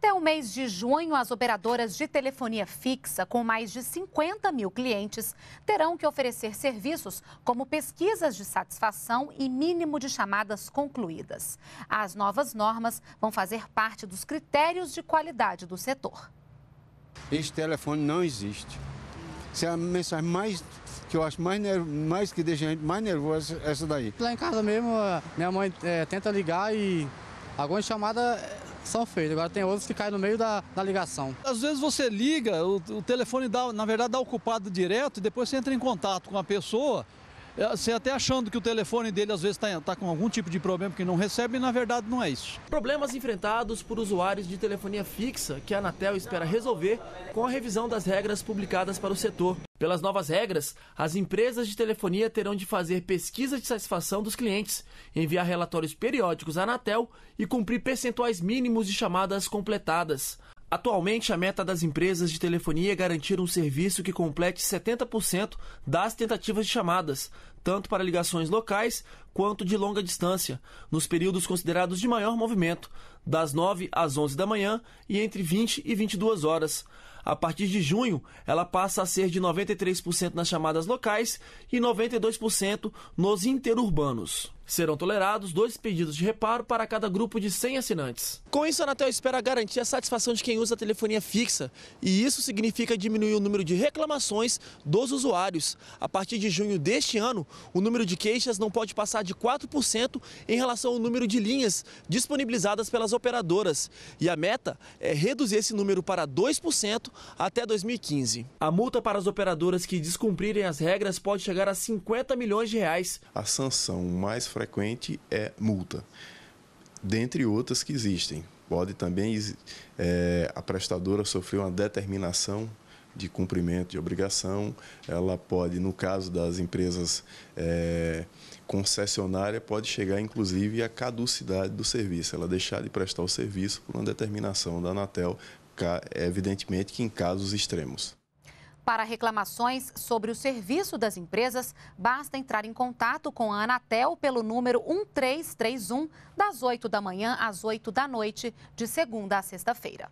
Até o mês de junho, as operadoras de telefonia fixa, com mais de 50 mil clientes, terão que oferecer serviços como pesquisas de satisfação e mínimo de chamadas concluídas. As novas normas vão fazer parte dos critérios de qualidade do setor. Este telefone não existe. Essa é a mensagem mais que eu acho mais, mais que deixa a gente mais nervosa, essa daí. Lá em casa mesmo, eh, minha mãe é, tenta ligar e algumas chamadas são feitos. Agora tem outros que caem no meio da, da ligação. Às vezes você liga, o, o, telefone dá, na verdade dá ocupado direto e depois você entra em contato com a pessoa. É, você até achando que o telefone dele às vezes está tá com algum tipo de problema que não recebe, e na verdade não é isso. Problemas enfrentados por usuários de telefonia fixa que a Anatel espera resolver com a revisão das regras publicadas para o setor. Pelas novas regras, as empresas de telefonia terão de fazer pesquisa de satisfação dos clientes, enviar relatórios periódicos à Anatel e cumprir percentuais mínimos de chamadas completadas. Atualmente, a meta das empresas de telefonia é garantir um serviço que complete 70% das tentativas de chamadas, tanto para ligações locais quanto de longa distância, nos períodos considerados de maior movimento, das 9 às 11 da manhã e entre 20 e 22 horas. A partir de junho, ela passa a ser de 93% nas chamadas locais e 92% nos interurbanos. Serão tolerados dois pedidos de reparo para cada grupo de 100 assinantes. Com isso, a Anatel espera garantir a satisfação de quem usa a telefonia fixa. E isso significa diminuir o número de reclamações dos usuários. A partir de junho deste ano, o número de queixas não pode passar de 4% em relação ao número de linhas disponibilizadas pelas operadoras. E a meta é reduzir esse número para 2% até 2015. A multa para as operadoras que descumprirem as regras pode chegar a 50 milhões de reais. A sanção mais frequente é multa, dentre outras que existem. Pode também é, a prestadora sofrer uma determinação de cumprimento de obrigação. Ela pode, no caso das empresas é, pode chegar inclusive à caducidade do serviço, ela deixar de prestar o serviço por uma determinação da Anatel evidentemente que em casos extremos. Para reclamações sobre o serviço das empresas, basta entrar em contato com a Anatel pelo número 1331, das 8 da manhã às 8 da noite, de segunda a sexta-feira.